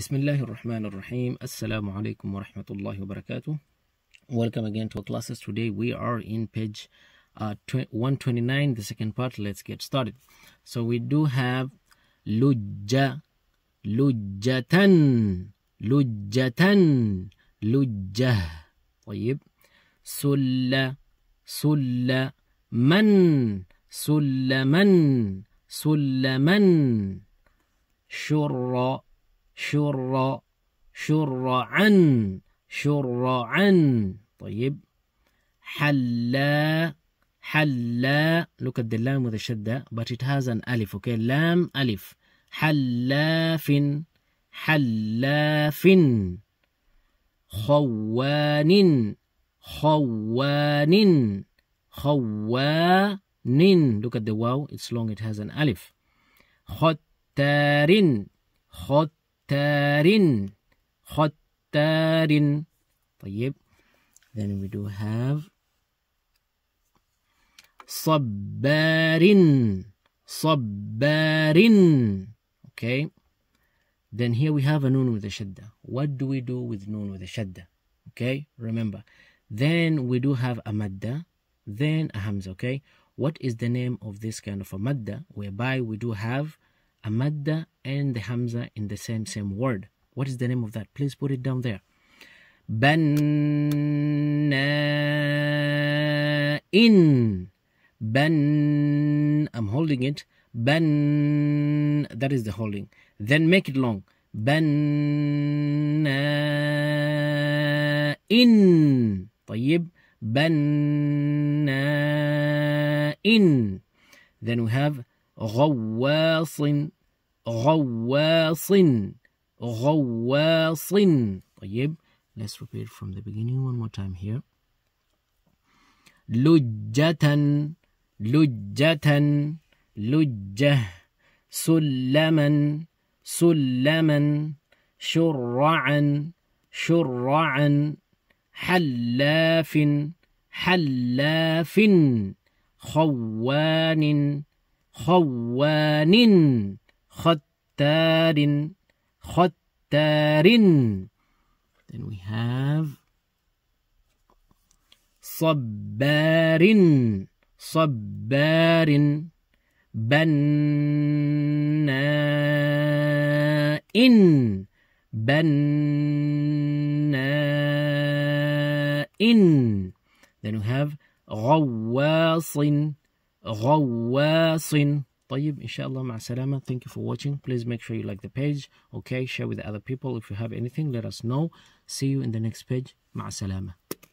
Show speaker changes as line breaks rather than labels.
بسم الله الرحمن الرحيم السلام عليكم ورحمة الله وبركاته Welcome again to our classes today we are in page uh, 129 the second part let's get started so we do have لجة لجة لجة لجة طيب سل سل من سلما سلما شر شر شرعا شرعا طيب حلا حلا look at the lam with the shadda but it has an alif okay lam alif حلاف حلاف خوان خوان خوان look at the wow it's long it has an alif ختار ختار ختار ختار طيب then we do have Sabarin, Sabarin. okay then here we have a noon with a shadda what do we do with noon with a shadda okay remember then we do have a madda then a hamza okay what is the name of this kind of a madda whereby we do have a and the hamza in the same same word. What is the name of that? Please put it down there. in. Ban. I'm holding it. Ban. That is the holding. Then make it long. in. طيب. in. Then we have غواص غواص غواص طيب let's repeat from the beginning one more time here لجة لجة لجة سلما سلما شرعا شرعا حلاف حلاف خوان خوان ختار ختار then we have صبار صبار بناء بناء then we have غواص غواص طيب إن شاء الله مع السلامة thank you for watching please make sure you like the page okay share with other people if you have anything let us know see you in the next page مع السلامة